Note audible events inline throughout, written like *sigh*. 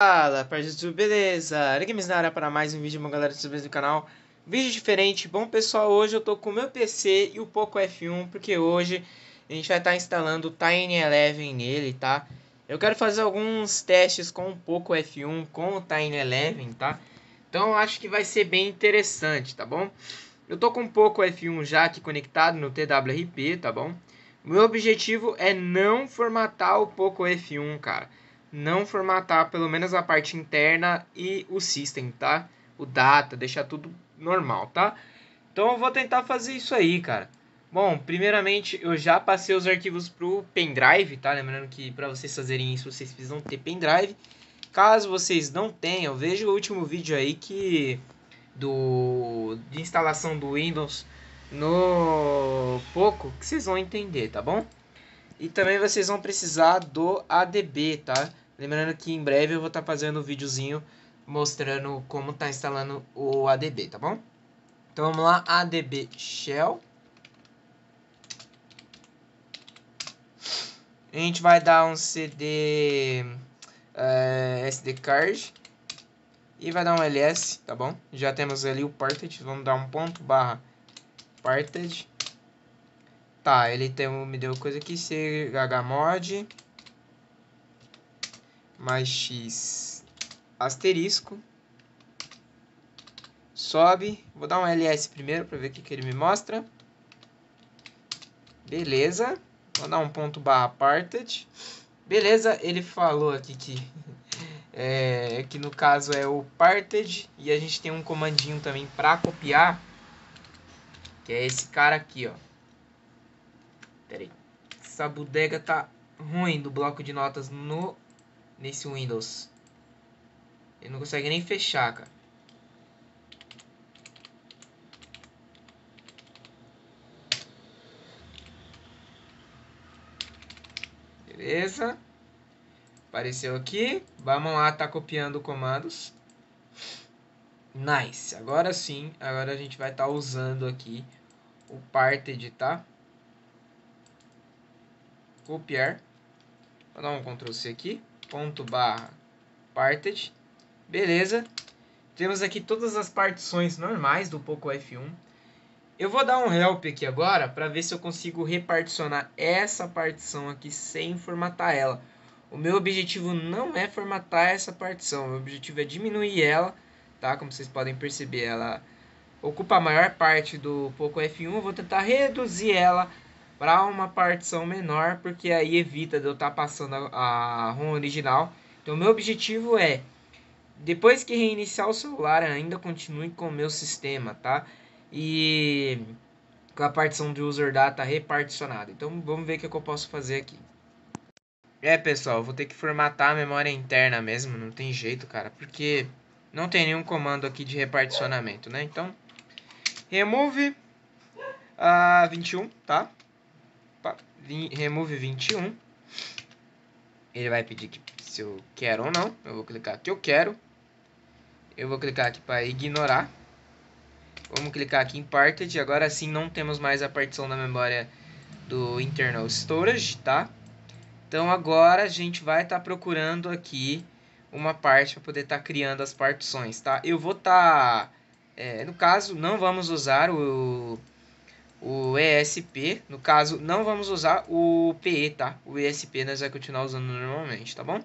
Fala, parte do beleza? Games na área para mais um vídeo, uma galera de do canal. Vídeo diferente. Bom, pessoal, hoje eu tô com o meu PC e o Poco F1, porque hoje a gente vai estar tá instalando o Tiny Eleven nele, tá? Eu quero fazer alguns testes com o Poco F1, com o Tiny Eleven, tá? Então acho que vai ser bem interessante, tá bom? Eu tô com o Poco F1 já aqui conectado no TWRP, tá bom? Meu objetivo é não formatar o Poco F1, cara não formatar pelo menos a parte interna e o system, tá? O data, deixar tudo normal, tá? Então eu vou tentar fazer isso aí, cara. Bom, primeiramente eu já passei os arquivos pro pendrive, tá? Lembrando que para vocês fazerem isso, vocês precisam ter pendrive. Caso vocês não tenham, veja o último vídeo aí que do de instalação do Windows no pouco que vocês vão entender, tá bom? E também vocês vão precisar do ADB, tá? Lembrando que em breve eu vou estar tá fazendo um videozinho mostrando como tá instalando o ADB, tá bom? Então vamos lá, ADB Shell. A gente vai dar um CD uh, eh, SD card e vai dar um ls, tá bom? Já temos ali o parted, vamos dar um ponto barra parted Tá, ele tem, me deu coisa que ser hmod mais x asterisco. Sobe. Vou dar um ls primeiro para ver o que, que ele me mostra. Beleza. Vou dar um ponto barra parted. Beleza, ele falou aqui que... *laughs* É, que no caso é o parted. E a gente tem um comandinho também para copiar. Que é esse cara aqui, ó. Essa bodega tá ruim do bloco de notas no nesse Windows. Ele não consegue nem fechar, cara. Beleza. Apareceu aqui. Vamos lá, tá copiando comandos. Nice. Agora sim, agora a gente vai estar tá usando aqui o Parted, tá? copiar. Vou dar um Ctrl C aqui, ponto barra parted. Beleza. Temos aqui todas as partições normais do Poco F1. Eu vou dar um help aqui agora para ver se eu consigo reparticionar essa partição aqui sem formatar ela. O meu objetivo não é formatar essa partição, o meu objetivo é diminuir ela, tá? Como vocês podem perceber, ela ocupa a maior parte do Poco F1, eu vou tentar reduzir ela para uma partição menor, porque aí evita de eu estar tá passando a, a ROM original. Então, meu objetivo é, depois que reiniciar o celular, ainda continue com o meu sistema, tá? E com a partição de user data reparticionada. Então, vamos ver o que, é que eu posso fazer aqui. É, pessoal, vou ter que formatar a memória interna mesmo, não tem jeito, cara, porque não tem nenhum comando aqui de reparticionamento, né? Então, remove a 21, tá? remove 21. Ele vai pedir que, se eu quero ou não. Eu vou clicar que eu quero. Eu vou clicar aqui para ignorar. Vamos clicar aqui em Parted. Agora sim não temos mais a partição da memória do Internal Storage, tá? Então agora a gente vai estar tá procurando aqui uma parte para poder estar tá criando as partições, tá? Eu vou estar... Tá, é, no caso, não vamos usar o o ESP, no caso, não vamos usar o PE, tá? O ESP nós vamos continuar usando normalmente, tá bom?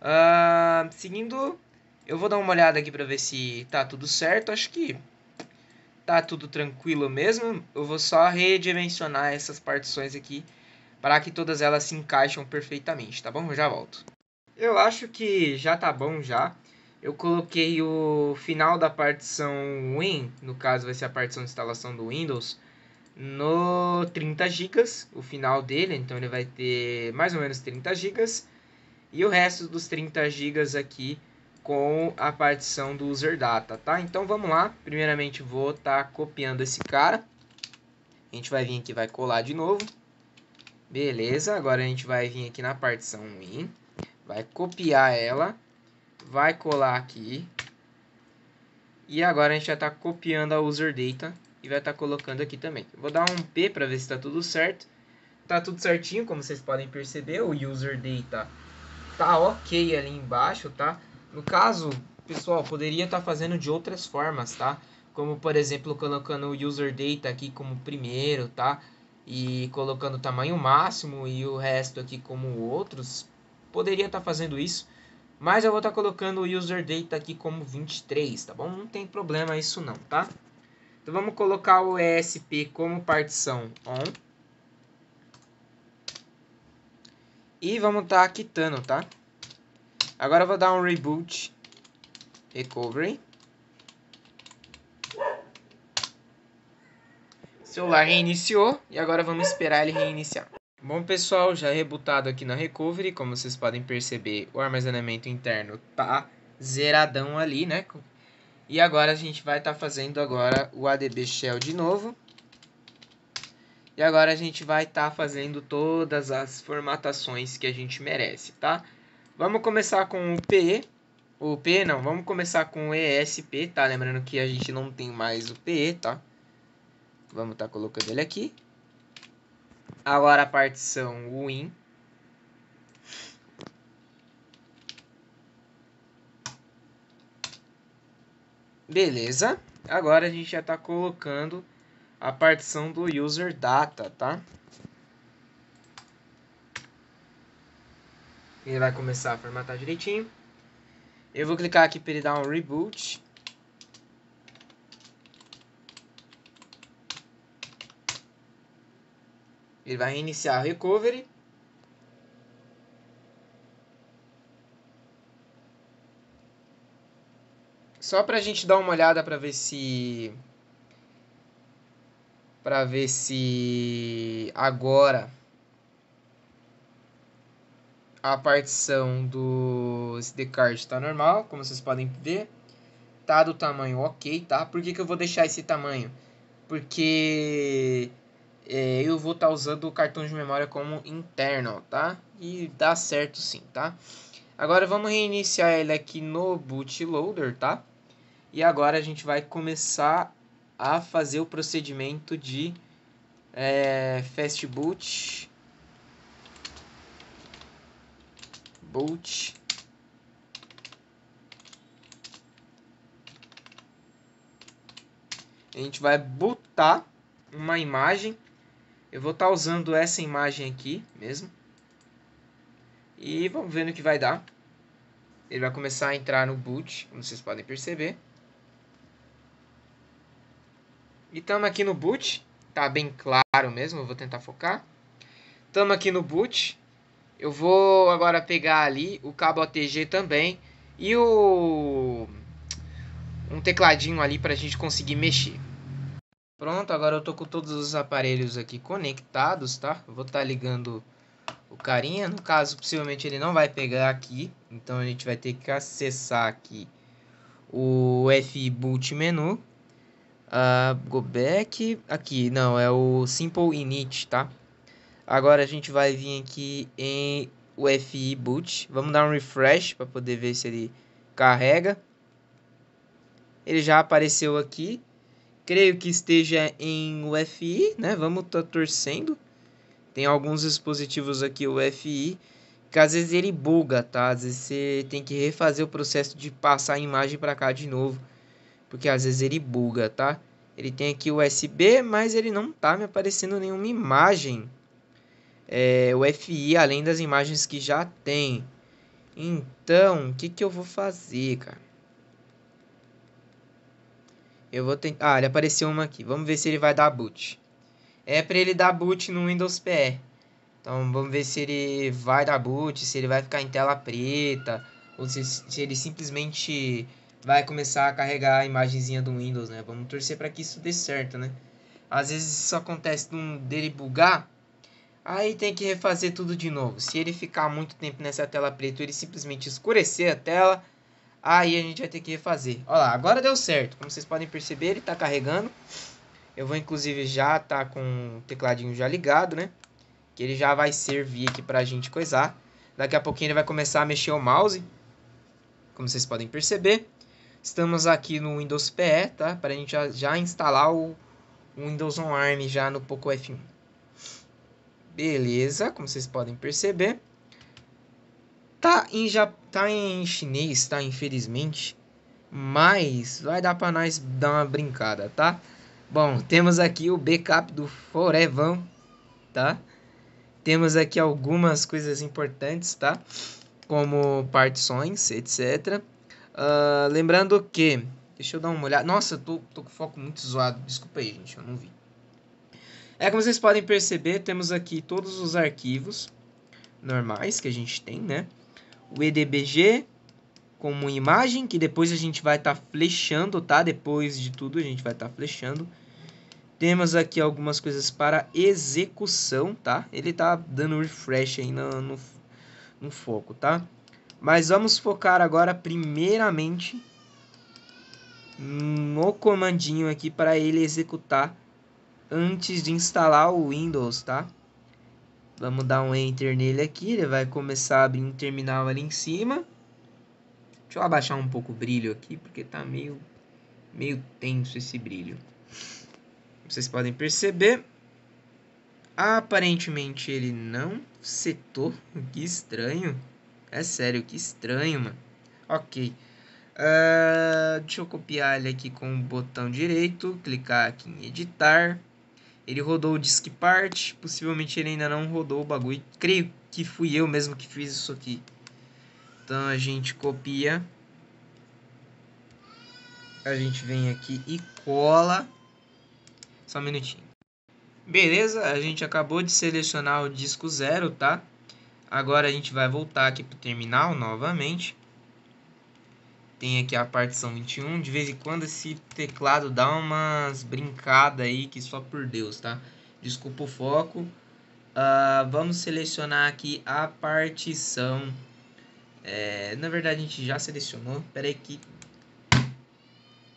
Uh, seguindo, eu vou dar uma olhada aqui para ver se tá tudo certo. Acho que tá tudo tranquilo mesmo. Eu vou só redimensionar essas partições aqui para que todas elas se encaixem perfeitamente, tá bom? Eu já volto. Eu acho que já tá bom já. Eu coloquei o final da partição Win, no caso vai ser a partição de instalação do Windows, no 30 GB, o final dele, então ele vai ter mais ou menos 30 GB, e o resto dos 30 GB aqui com a partição do user data, tá? Então vamos lá, primeiramente vou estar tá copiando esse cara, a gente vai vir aqui vai colar de novo, beleza, agora a gente vai vir aqui na partição win, vai copiar ela, vai colar aqui, e agora a gente já está copiando a user data e vai estar tá colocando aqui também. Vou dar um P para ver se está tudo certo. Tá tudo certinho, como vocês podem perceber, o user data tá, tá ok ali embaixo, tá? No caso, pessoal, poderia estar tá fazendo de outras formas, tá? Como, por exemplo, colocando o user data tá aqui como primeiro, tá? E colocando o tamanho máximo e o resto aqui como outros. Poderia estar tá fazendo isso, mas eu vou estar tá colocando o user data tá aqui como 23, tá bom? Não tem problema isso não, tá? Então vamos colocar o ESP como partição on. E vamos estar tá quitando, tá? Agora eu vou dar um reboot. Recovery. O celular reiniciou e agora vamos esperar ele reiniciar. Bom pessoal, já rebutado aqui na Recovery, como vocês podem perceber, o armazenamento interno tá zeradão ali, né? E agora a gente vai estar tá fazendo agora o ADB Shell de novo. E agora a gente vai estar tá fazendo todas as formatações que a gente merece, tá? Vamos começar com o PE. O PE não, vamos começar com o ESP, tá? Lembrando que a gente não tem mais o PE, tá? Vamos estar tá colocando ele aqui. Agora a partição win Beleza. Agora a gente já está colocando a partição do user data, tá? Ele vai começar a formatar direitinho. Eu vou clicar aqui para ele dar um reboot. Ele vai reiniciar a recovery. Só pra gente dar uma olhada pra ver se. Pra ver se. Agora. A partição do SD card tá normal, como vocês podem ver. Tá do tamanho ok, tá? Por que, que eu vou deixar esse tamanho? Porque é, eu vou estar tá usando o cartão de memória como internal, tá? E dá certo sim, tá? Agora vamos reiniciar ele aqui no bootloader, tá? E agora a gente vai começar a fazer o procedimento de é, fast boot. Boot. A gente vai botar uma imagem. Eu vou estar tá usando essa imagem aqui mesmo. E vamos ver no que vai dar. Ele vai começar a entrar no boot, como vocês podem perceber. E estamos aqui no boot, tá bem claro mesmo, eu vou tentar focar. Estamos aqui no boot. Eu vou agora pegar ali o cabo ATG também e o um tecladinho ali para a gente conseguir mexer. Pronto, agora eu tô com todos os aparelhos aqui conectados, tá? vou estar tá ligando o carinha, no caso possivelmente ele não vai pegar aqui, então a gente vai ter que acessar aqui o fboot menu Uh, go back. Aqui, não, é o simple init, tá? Agora a gente vai vir aqui em o FI boot. Vamos dar um refresh para poder ver se ele carrega. Ele já apareceu aqui. Creio que esteja em UFI, né? Vamos estar tá torcendo. Tem alguns dispositivos aqui UFI que às vezes ele buga, tá? Às vezes você tem que refazer o processo de passar a imagem para cá de novo porque às vezes ele buga, tá? Ele tem aqui USB, mas ele não tá me aparecendo nenhuma imagem é, UFI, além das imagens que já tem. Então, o que, que eu vou fazer, cara? Eu vou tentar... Ah, ele apareceu uma aqui. Vamos ver se ele vai dar boot. É para ele dar boot no Windows PE. Então, vamos ver se ele vai dar boot, se ele vai ficar em tela preta, ou se, se ele simplesmente vai começar a carregar a imagenzinha do Windows, né? Vamos torcer para que isso dê certo, né? Às vezes isso acontece dele bugar, aí tem que refazer tudo de novo. Se ele ficar muito tempo nessa tela preta, ele simplesmente escurecer a tela, aí a gente vai ter que refazer. Olha lá, agora deu certo. Como vocês podem perceber, ele está carregando. Eu vou inclusive já tá com o tecladinho já ligado, né? Que ele já vai servir aqui pra gente coisar. Daqui a pouquinho ele vai começar a mexer o mouse. Como vocês podem perceber. Estamos aqui no Windows PE, tá? Para a gente já, já instalar o, Windows on ARM já no Poco F1. Beleza, como vocês podem perceber. Tá em, já, tá em chinês, tá? Infelizmente. Mas vai dar para nós dar uma brincada, tá? Bom, temos aqui o backup do Forevan, tá? Temos aqui algumas coisas importantes, tá? Como partições, etc. Uh, lembrando que. Deixa eu dar uma olhada. Nossa, tô, tô com foco muito zoado. Desculpa aí, gente, eu não vi. É como vocês podem perceber, temos aqui todos os arquivos normais que a gente tem, né? O EDBG como imagem, que depois a gente vai estar tá flechando, tá? Depois de tudo a gente vai estar tá flechando. Temos aqui algumas coisas para execução, tá? Ele tá dando refresh aí no, no, no foco, tá? Mas vamos focar agora primeiramente no comandinho aqui para ele executar antes de instalar o Windows, tá? Vamos dar um Enter nele aqui, ele vai começar a abrir um terminal ali em cima. Deixa eu abaixar um pouco o brilho aqui, porque tá meio, meio tenso esse brilho. Vocês podem perceber. Aparentemente ele não setou, *laughs* que estranho. É sério, que estranho, mano. Ok. Uh, deixa eu copiar ele aqui com o botão direito. Clicar aqui em editar. Ele rodou o disk part. Possivelmente ele ainda não rodou o bagulho. Creio que fui eu mesmo que fiz isso aqui. Então a gente copia. A gente vem aqui e cola. Só um minutinho. Beleza, a gente acabou de selecionar o disco zero, tá? Agora a gente vai voltar aqui para o terminal novamente. Tem aqui a partição 21. De vez em quando esse teclado dá umas brincada aí que só por Deus, tá? Desculpa o foco. Uh, vamos selecionar aqui a partição. É, na verdade a gente já selecionou. Pera aí que...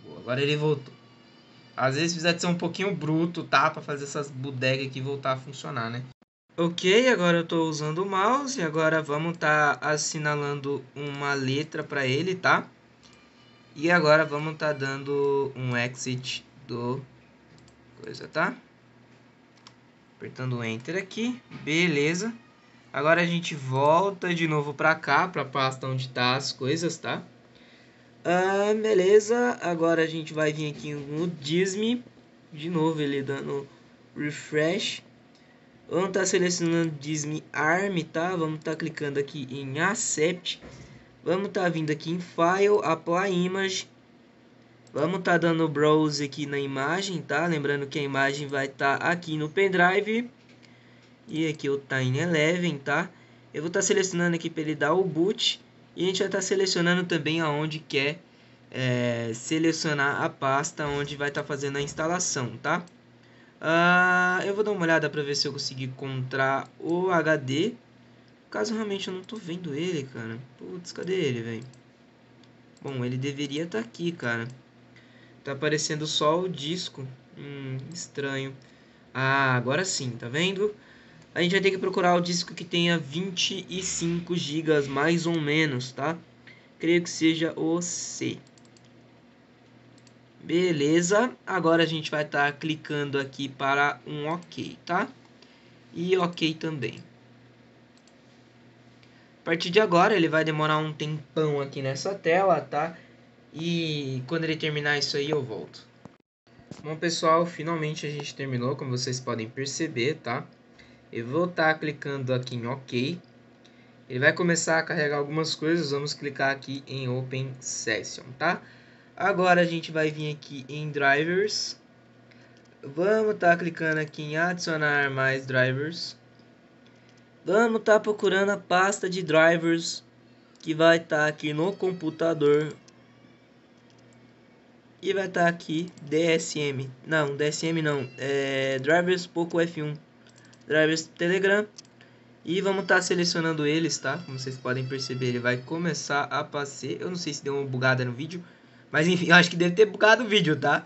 Boa, agora ele voltou. Às vezes precisa ser um pouquinho bruto, tá? Pra fazer essas bodegas aqui voltar a funcionar, né? Ok, agora eu estou usando o mouse. e Agora vamos estar tá assinalando uma letra para ele, tá? E agora vamos estar tá dando um exit do coisa, tá? Apertando Enter aqui, beleza. Agora a gente volta de novo para cá, para a pasta onde está as coisas, tá? Ah, beleza, agora a gente vai vir aqui no Disney, de novo ele dando refresh. Vamos estar tá selecionando Disney Arm, tá? Vamos estar tá clicando aqui em Accept. Vamos estar tá vindo aqui em File, Apply Image. Vamos estar tá dando Browse aqui na imagem, tá? Lembrando que a imagem vai estar tá aqui no pendrive. E aqui o Tiny Eleven, tá? Eu vou estar tá selecionando aqui para ele dar o boot. E a gente vai estar selecionando também aonde quer é, selecionar a pasta onde vai estar fazendo a instalação, tá? Uh, eu vou dar uma olhada para ver se eu consegui encontrar o HD. Caso realmente eu não tô vendo ele, cara. Putz, cadê ele, velho? Bom, ele deveria estar tá aqui, cara. Tá aparecendo só o disco. Hum, estranho. Ah, agora sim, tá vendo? A gente vai ter que procurar o disco que tenha 25 GB mais ou menos, tá? Creio que seja o C. Beleza, agora a gente vai estar tá clicando aqui para um OK, tá? E OK também. A partir de agora ele vai demorar um tempão aqui nessa tela, tá? E quando ele terminar isso aí eu volto. Bom pessoal, finalmente a gente terminou, como vocês podem perceber, tá? Eu vou estar tá clicando aqui em OK. Ele vai começar a carregar algumas coisas, vamos clicar aqui em Open Session, Tá? Agora a gente vai vir aqui em drivers. Vamos estar tá clicando aqui em adicionar mais drivers. Vamos estar tá procurando a pasta de drivers que vai estar tá aqui no computador. E vai estar tá aqui DSM. Não, DSM não. É drivers Poco F1. Drivers Telegram. E vamos estar tá selecionando eles, tá? Como vocês podem perceber, ele vai começar a passear. Eu não sei se deu uma bugada no vídeo. Mas enfim, eu acho que deve ter bugado o vídeo, tá?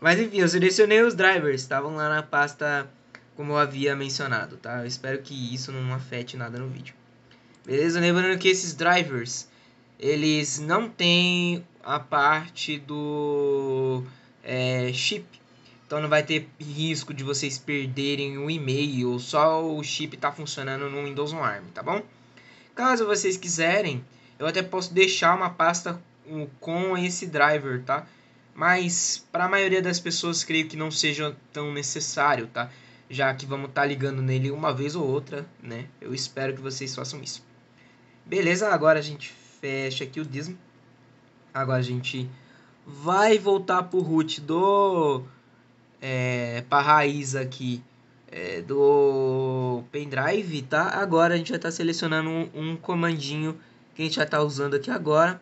Mas enfim, eu selecionei os drivers, estavam lá na pasta como eu havia mencionado, tá? Eu espero que isso não afete nada no vídeo. Beleza? Lembrando que esses drivers, eles não têm a parte do é, chip. Então não vai ter risco de vocês perderem o e-mail, só o chip tá funcionando no Windows on ARM, tá bom? Caso vocês quiserem, eu até posso deixar uma pasta com esse driver, tá? Mas para a maioria das pessoas creio que não seja tão necessário, tá? Já que vamos estar tá ligando nele uma vez ou outra, né? Eu espero que vocês façam isso. Beleza, agora a gente fecha aqui o Dism. Agora a gente vai voltar pro root do é, para raiz aqui é, do pendrive, tá? Agora a gente vai estar tá selecionando um, um comandinho que a gente já está usando aqui agora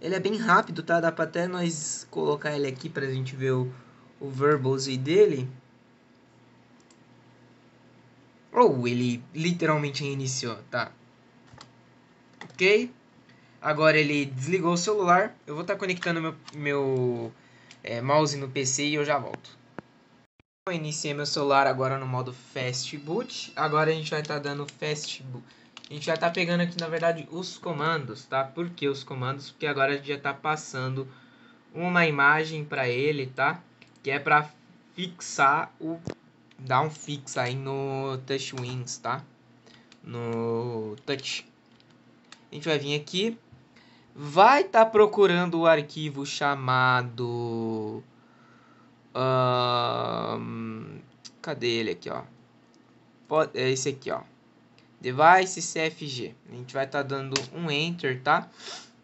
ele é bem rápido, tá? Dá pra até nós colocar ele aqui pra gente ver o, o verbose dele. Ou oh, ele literalmente reiniciou, tá? Ok? Agora ele desligou o celular. Eu vou estar tá conectando meu, meu é, mouse no PC e eu já volto. Eu iniciei meu celular agora no modo Fast Boot. Agora a gente vai estar tá dando Fast Boot a gente já tá pegando aqui, na verdade, os comandos, tá? Por que os comandos? Porque agora a gente já tá passando uma imagem para ele, tá? Que é para fixar o... dar um fix aí no TouchWings tá? No Touch. A gente vai vir aqui. Vai estar tá procurando o arquivo chamado... cadê ele aqui, ó? é Esse aqui, ó device CFG. A gente vai estar tá dando um enter, tá?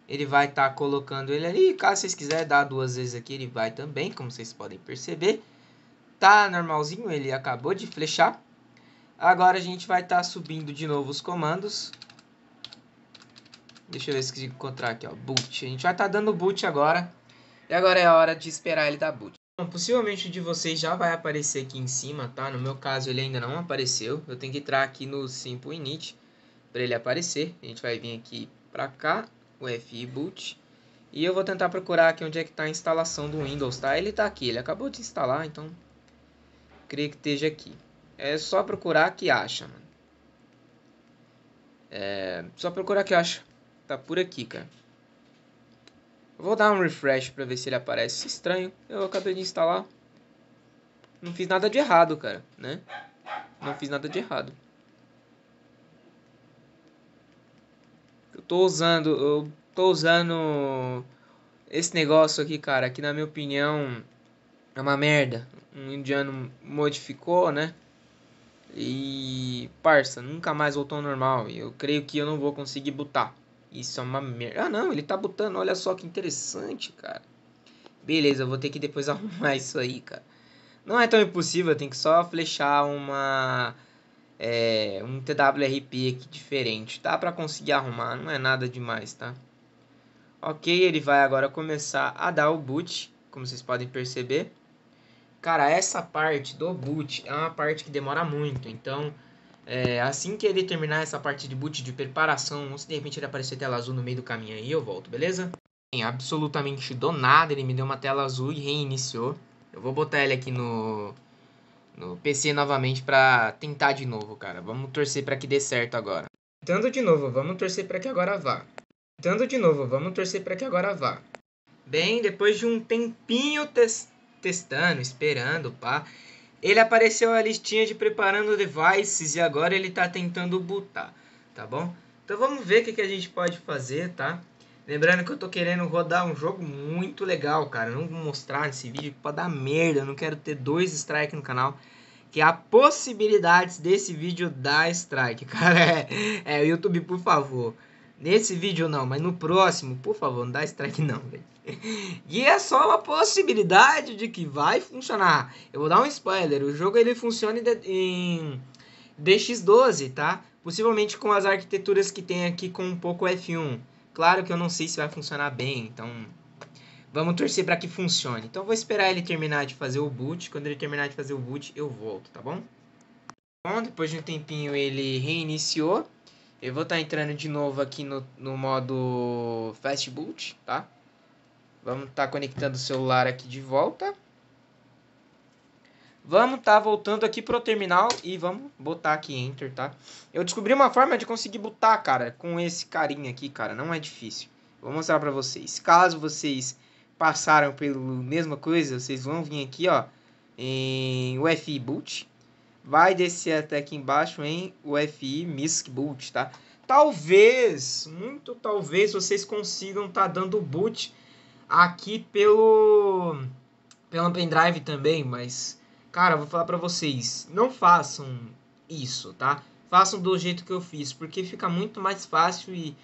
Ele vai estar tá colocando ele ali. Caso vocês quiserem dar duas vezes aqui, ele vai também, como vocês podem perceber. Tá normalzinho, ele acabou de flechar. Agora a gente vai estar tá subindo de novo os comandos. Deixa eu ver se consigo encontrar aqui, ó, boot. A gente vai estar tá dando boot agora. E agora é a hora de esperar ele dar boot. Bom, possivelmente o de vocês já vai aparecer aqui em cima, tá? No meu caso ele ainda não apareceu. Eu tenho que entrar aqui no Simple Init para ele aparecer. A gente vai vir aqui para cá, o FI Boot. E eu vou tentar procurar aqui onde é que está a instalação do Windows, tá? Ele está aqui, ele acabou de instalar, então creio que esteja aqui. É só procurar que acha, mano. É só procurar que acha. Tá por aqui, cara. Vou dar um refresh pra ver se ele aparece. É estranho. Eu acabei de instalar. Não fiz nada de errado, cara, né? Não fiz nada de errado. Eu tô usando... Eu tô usando... Esse negócio aqui, cara, que na minha opinião é uma merda. Um indiano modificou, né? E, parça, nunca mais voltou ao normal. E eu creio que eu não vou conseguir botar. Isso é uma merda. Ah, não, ele tá botando. Olha só que interessante, cara. Beleza, eu vou ter que depois *laughs* arrumar isso aí, cara. Não é tão impossível, tem que só flechar uma. É, um TWRP aqui diferente. Dá pra conseguir arrumar, não é nada demais, tá? Ok, ele vai agora começar a dar o boot, como vocês podem perceber. Cara, essa parte do boot é uma parte que demora muito, então é, assim que ele terminar essa parte de boot de preparação, se de repente ele aparecer tela azul no meio do caminho aí, eu volto, beleza? Bem, absolutamente do nada, ele me deu uma tela azul e reiniciou. Eu vou botar ele aqui no, no PC novamente pra tentar de novo, cara. Vamos torcer pra que dê certo agora. Tentando de novo, vamos torcer pra que agora vá. Tentando de novo, vamos torcer pra que agora vá. Bem, depois de um tempinho tes testando, esperando, pá... Ele apareceu a listinha de preparando devices e agora ele está tentando botar, tá bom? Então vamos ver o que, que a gente pode fazer, tá? Lembrando que eu tô querendo rodar um jogo muito legal, cara. não vou mostrar nesse vídeo pra dar merda. Eu não quero ter dois strikes no canal. Que há é possibilidades desse vídeo dar strike, *laughs* cara. É, é YouTube, por favor. Nesse vídeo não, mas no próximo, por favor, não dá strike não, velho. E é só uma possibilidade de que vai funcionar. Eu vou dar um spoiler, o jogo ele funciona em DX12, tá? Possivelmente com as arquiteturas que tem aqui com um pouco F1. Claro que eu não sei se vai funcionar bem, então vamos torcer para que funcione. Então vou esperar ele terminar de fazer o boot, quando ele terminar de fazer o boot eu volto, tá bom? Bom, depois de um tempinho ele reiniciou. Eu vou estar tá entrando de novo aqui no, no modo Fast Boot, tá? Vamos estar tá conectando o celular aqui de volta. Vamos estar tá voltando aqui pro terminal e vamos botar aqui Enter, tá? Eu descobri uma forma de conseguir botar, cara, com esse carinha aqui, cara. Não é difícil. Vou mostrar pra vocês. Caso vocês passaram pela mesma coisa, vocês vão vir aqui, ó, em UFI Boot vai descer até aqui embaixo em UFI MISC boot, tá? Talvez, muito talvez vocês consigam tá dando boot aqui pelo pelo pendrive também, mas cara, vou falar para vocês, não façam isso, tá? Façam do jeito que eu fiz, porque fica muito mais fácil e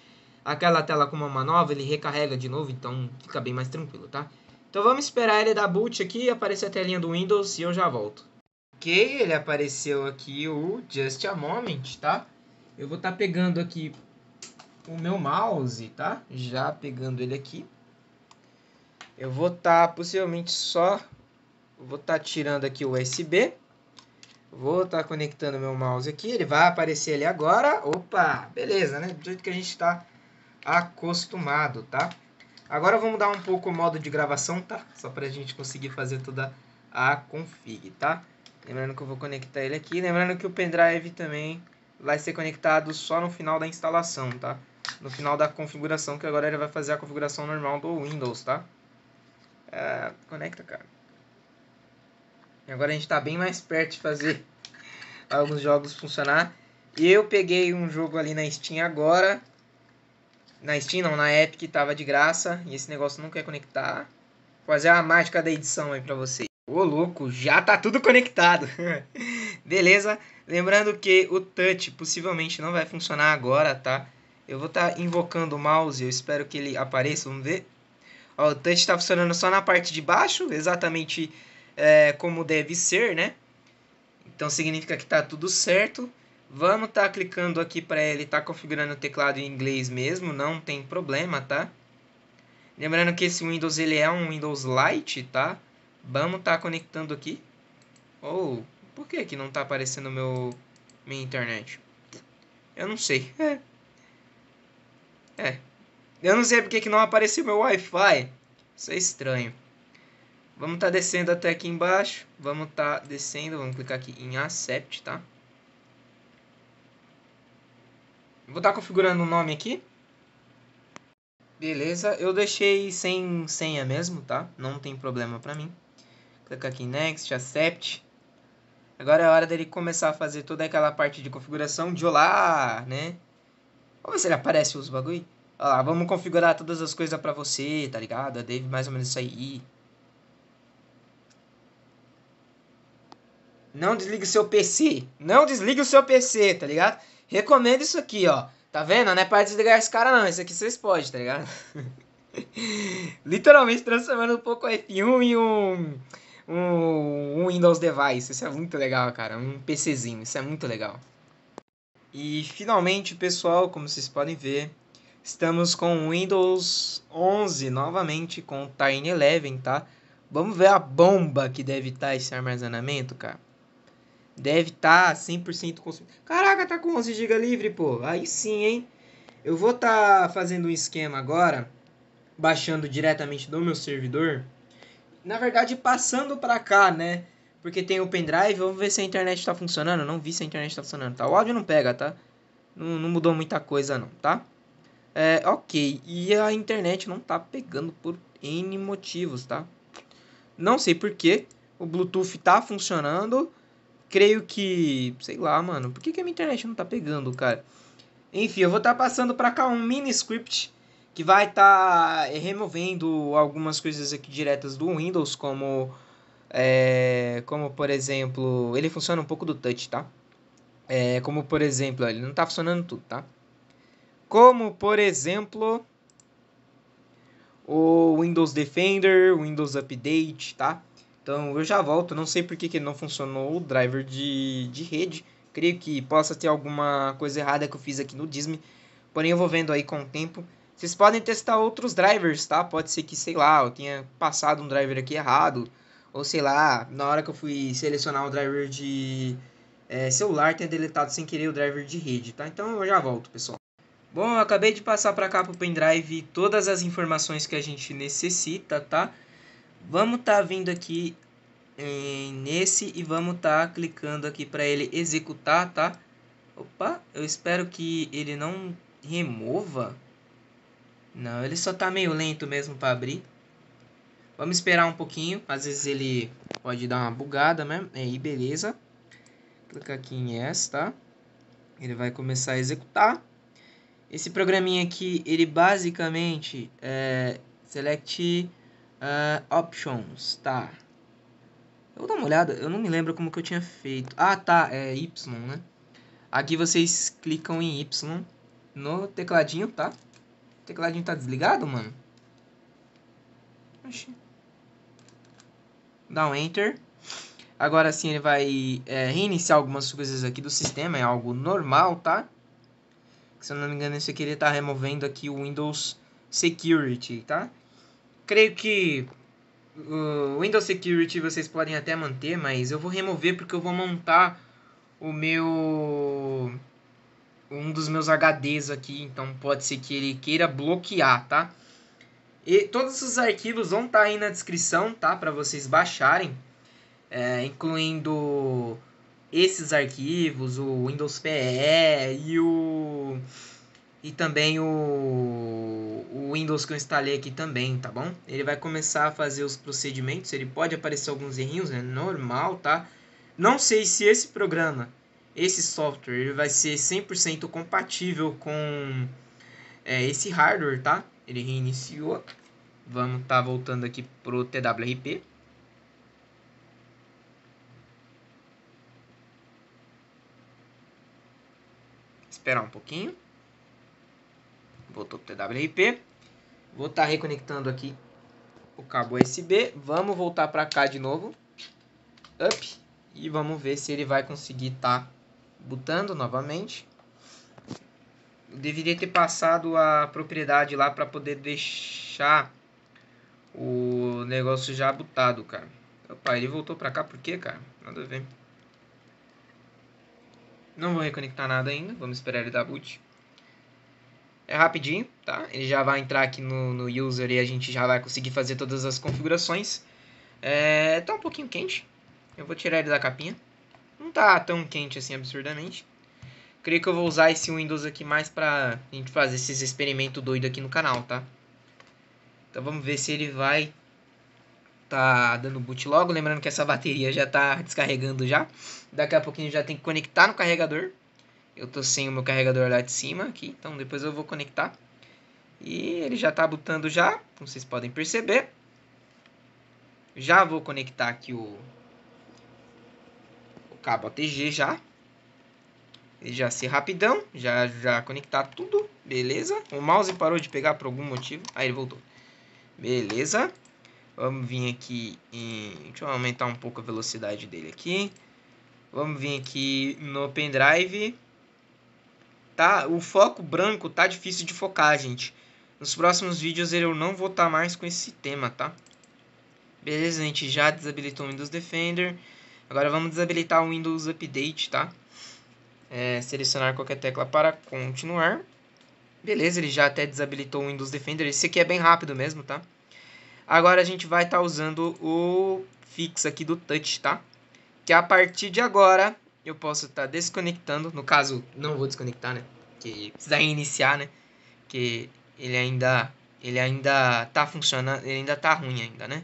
aquela tela com uma manobra, ele recarrega de novo, então fica bem mais tranquilo, tá? Então vamos esperar ele dar boot aqui, aparecer a telinha do Windows e eu já volto que ele apareceu aqui o Just a Moment, tá? Eu vou estar tá pegando aqui o meu mouse, tá? Já pegando ele aqui. Eu vou estar tá, possivelmente só vou estar tá tirando aqui o USB. Vou estar tá conectando meu mouse aqui, ele vai aparecer ali agora. Opa, beleza, né? Do jeito que a gente está acostumado, tá? Agora vamos dar um pouco o modo de gravação, tá? Só para a gente conseguir fazer toda a config, tá? Lembrando que eu vou conectar ele aqui. Lembrando que o pendrive também vai ser conectado só no final da instalação, tá? No final da configuração, que agora ele vai fazer a configuração normal do Windows, tá? É, conecta, cara. E agora a gente tá bem mais perto de fazer *laughs* alguns jogos funcionar. E eu peguei um jogo ali na Steam agora. Na Steam não, na Epic tava de graça. E esse negócio não quer conectar. Vou fazer a mágica da edição aí pra vocês. Ô, louco, já tá tudo conectado. *laughs* Beleza? Lembrando que o touch possivelmente não vai funcionar agora, tá? Eu vou estar tá invocando o mouse, eu espero que ele apareça, vamos ver. Ó, o touch tá funcionando só na parte de baixo, exatamente é, como deve ser, né? Então significa que tá tudo certo. Vamos tá clicando aqui para ele tá configurando o teclado em inglês mesmo, não tem problema, tá? Lembrando que esse Windows ele é um Windows Lite, tá? Vamos estar tá conectando aqui. Ou, oh, por que que não está aparecendo meu minha internet? Eu não sei. É. é. Eu não sei porque que não apareceu meu Wi-Fi. Isso é estranho. Vamos estar tá descendo até aqui embaixo. Vamos estar tá descendo. Vamos clicar aqui em Accept, tá? Vou estar tá configurando o um nome aqui. Beleza, eu deixei sem senha mesmo, tá? Não tem problema pra mim clica aqui em Next, Accept. Agora é a hora dele começar a fazer toda aquela parte de configuração de olá, né? Vamos ver se ele aparece os bagulho. Olha lá, vamos configurar todas as coisas pra você, tá ligado? A Dave mais ou menos isso aí. Não desligue o seu PC. Não desligue o seu PC, tá ligado? Recomendo isso aqui, ó. Tá vendo? Não é pra desligar esse cara, não. Isso aqui vocês podem, tá ligado? *laughs* Literalmente transformando um pouco o F1 em um um, um Windows device. Isso é muito legal, cara. Um PCzinho. Isso é muito legal. E finalmente, pessoal, como vocês podem ver, estamos com o Windows 11 novamente com o Tiny 11, tá? Vamos ver a bomba que deve estar tá esse armazenamento, cara. Deve estar 100% consumido. Caraca, tá com 11 GB livre, pô. Aí sim, hein? Eu vou estar tá fazendo um esquema agora, baixando diretamente do meu servidor na verdade, passando pra cá, né? Porque tem o pendrive, vamos ver se a internet tá funcionando. não vi se a internet tá funcionando, tá? O áudio não pega, tá? Não, não mudou muita coisa, não, tá? É, ok, e a internet não tá pegando por N motivos, tá? Não sei porquê. O Bluetooth tá funcionando. Creio que. Sei lá, mano. Por que, que a minha internet não tá pegando, cara? Enfim, eu vou estar tá passando pra cá um mini script que vai estar tá eh, removendo algumas coisas aqui diretas do Windows, como, é, como por exemplo, ele funciona um pouco do touch, tá? É, como por exemplo, ele não está funcionando tudo, tá? Como por exemplo, o Windows Defender, Windows Update, tá? Então eu já volto, não sei porque que não funcionou o driver de, de rede. Creio que possa ter alguma coisa errada que eu fiz aqui no Disney. Porém eu vou vendo aí com o tempo. Vocês podem testar outros drivers, tá? Pode ser que, sei lá, eu tenha passado um driver aqui errado. Ou sei lá, na hora que eu fui selecionar o driver de é, celular, tenha deletado sem querer o driver de rede, tá? Então eu já volto, pessoal. Bom, eu acabei de passar para cá pro pendrive todas as informações que a gente necessita, tá? Vamos tá vindo aqui em, eh, nesse e vamos tá clicando aqui para ele executar, tá? Opa, eu espero que ele não remova. Não, ele só tá meio lento mesmo para abrir. Vamos esperar um pouquinho. Às vezes ele pode dar uma bugada né? Aí, é, beleza. Clicar aqui em Yes, tá? Ele vai começar a executar. Esse programinha aqui, ele basicamente é Select uh, Options, tá? Eu vou dar uma olhada, eu não me lembro como que eu tinha feito. Ah, tá, é Y, né? Aqui vocês clicam em Y no tecladinho, tá? tecladinho tá desligado, mano? Oxi. Dá um Enter. Agora sim ele vai é, reiniciar algumas coisas aqui do sistema, é algo normal, tá? Se eu não me engano, isso aqui ele tá removendo aqui o Windows Security, tá? Creio que o Windows Security vocês podem até manter, mas eu vou remover porque eu vou montar o meu um dos meus HDs aqui, então pode ser que ele queira bloquear, tá? E todos os arquivos vão estar tá aí na descrição, tá? Para vocês baixarem, é, incluindo esses arquivos, o Windows PE e o e também o, o Windows que eu instalei aqui também, tá bom? Ele vai começar a fazer os procedimentos, ele pode aparecer alguns errinhos, é né? normal, tá? Não sei se esse programa esse software vai ser 100% compatível com é, esse hardware, tá? Ele reiniciou. Vamos estar tá voltando aqui pro TWRP. Esperar um pouquinho. Voltou pro TWRP. Vou estar tá reconectando aqui o cabo USB. Vamos voltar para cá de novo. Up. E vamos ver se ele vai conseguir estar... Tá botando novamente. Eu deveria ter passado a propriedade lá para poder deixar o negócio já botado, cara. Opa, ele voltou para cá por quê, cara? Nada a ver. Não vou reconectar nada ainda, vamos esperar ele dar boot. É rapidinho, tá? Ele já vai entrar aqui no, no user e a gente já vai conseguir fazer todas as configurações. É, tá um pouquinho quente, eu vou tirar ele da capinha não tá tão quente assim absurdamente. Creio que eu vou usar esse Windows aqui mais pra gente fazer esses experimentos doidos aqui no canal, tá? Então vamos ver se ele vai tá dando boot logo. Lembrando que essa bateria já tá descarregando já. Daqui a pouquinho já tem que conectar no carregador. Eu tô sem o meu carregador lá de cima aqui, então depois eu vou conectar. E ele já tá botando já, como vocês podem perceber. Já vou conectar aqui o cabo ATG já. Ele já ser rapidão, já, já conectar tudo, beleza? O mouse parou de pegar por algum motivo, aí ele voltou. Beleza. Vamos vir aqui em... Deixa eu aumentar um pouco a velocidade dele aqui. Vamos vir aqui no pendrive. Tá? O foco branco tá difícil de focar, gente. Nos próximos vídeos eu não vou estar tá mais com esse tema, tá? Beleza, a gente já desabilitou o Windows Defender. Agora vamos desabilitar o Windows Update, tá? É, selecionar qualquer tecla para continuar. Beleza, ele já até desabilitou o Windows Defender. Esse aqui é bem rápido mesmo, tá? Agora a gente vai estar tá usando o fixo aqui do touch, tá? Que a partir de agora eu posso estar tá desconectando. No caso, não vou desconectar, né? Que precisa reiniciar, né? Que ele ainda ele ainda tá funcionando, ele ainda tá ruim ainda, né?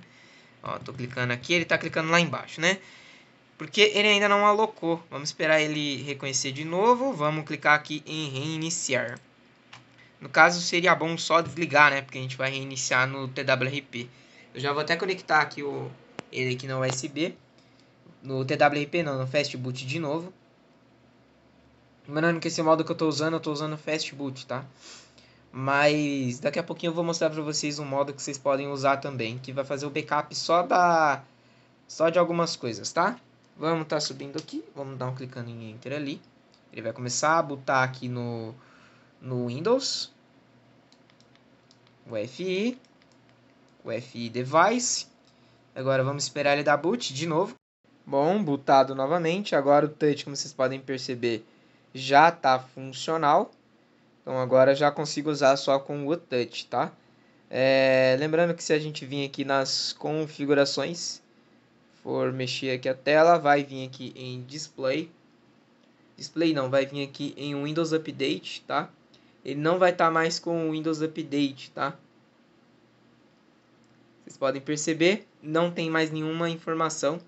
Ó, tô clicando aqui, ele tá clicando lá embaixo, né? porque ele ainda não alocou. Vamos esperar ele reconhecer de novo. Vamos clicar aqui em reiniciar. No caso, seria bom só desligar, né? Porque a gente vai reiniciar no TWRP. Eu já vou até conectar aqui o, ele aqui no USB. No TWRP não, no Fastboot de novo. Lembrando que esse modo que eu estou usando, eu estou usando Fastboot, tá? Mas daqui a pouquinho eu vou mostrar para vocês um modo que vocês podem usar também. Que vai fazer o backup só da... Só de algumas coisas, tá? Vamos estar tá subindo aqui, vamos dar um clicando em Enter ali. Ele vai começar a botar aqui no, no Windows. O FI. O FI Device. Agora vamos esperar ele dar boot de novo. Bom, bootado novamente. Agora o touch, como vocês podem perceber, já está funcional. Então agora já consigo usar só com o touch, tá? É, lembrando que se a gente vir aqui nas configurações, for mexer aqui a tela, vai vir aqui em display. Display não, vai vir aqui em Windows Update, tá? Ele não vai estar tá mais com o Windows Update, tá? Vocês podem perceber, não tem mais nenhuma informação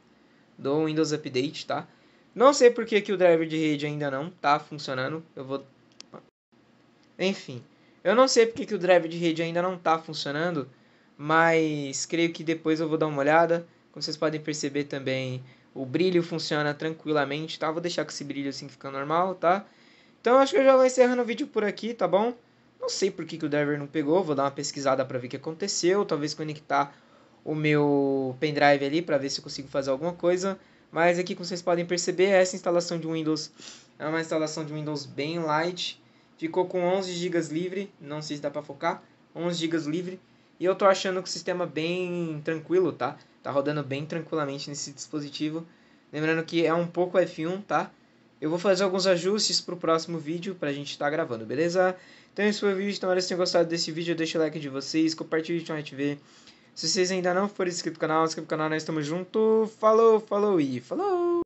do Windows Update, tá? Não sei por que, que o driver de rede ainda não tá funcionando. Eu vou. Enfim. Eu não sei porque que o driver de rede ainda não tá funcionando. Mas creio que depois eu vou dar uma olhada. Como vocês podem perceber também, o brilho funciona tranquilamente, tá? Vou deixar com esse brilho assim que fica normal, tá? Então acho que eu já vou encerrando o vídeo por aqui, tá bom? Não sei por que, que o driver não pegou, vou dar uma pesquisada para ver o que aconteceu, talvez conectar o meu pendrive ali para ver se eu consigo fazer alguma coisa. Mas aqui, como vocês podem perceber, essa instalação de Windows é uma instalação de Windows bem light. Ficou com 11 GB livre, não sei se dá para focar, 11 GB livre. E eu tô achando que o sistema bem tranquilo, tá? Tá rodando bem tranquilamente nesse dispositivo. Lembrando que é um pouco F1, tá? Eu vou fazer alguns ajustes pro próximo vídeo para a gente estar tá gravando, beleza? Então esse é foi o vídeo, então, se vocês tenham gostado desse vídeo, deixa o like de vocês, compartilhe com a gente ver. Se vocês ainda não forem inscritos no canal, inscreva no canal, nós estamos juntos. Falou, falou e falou!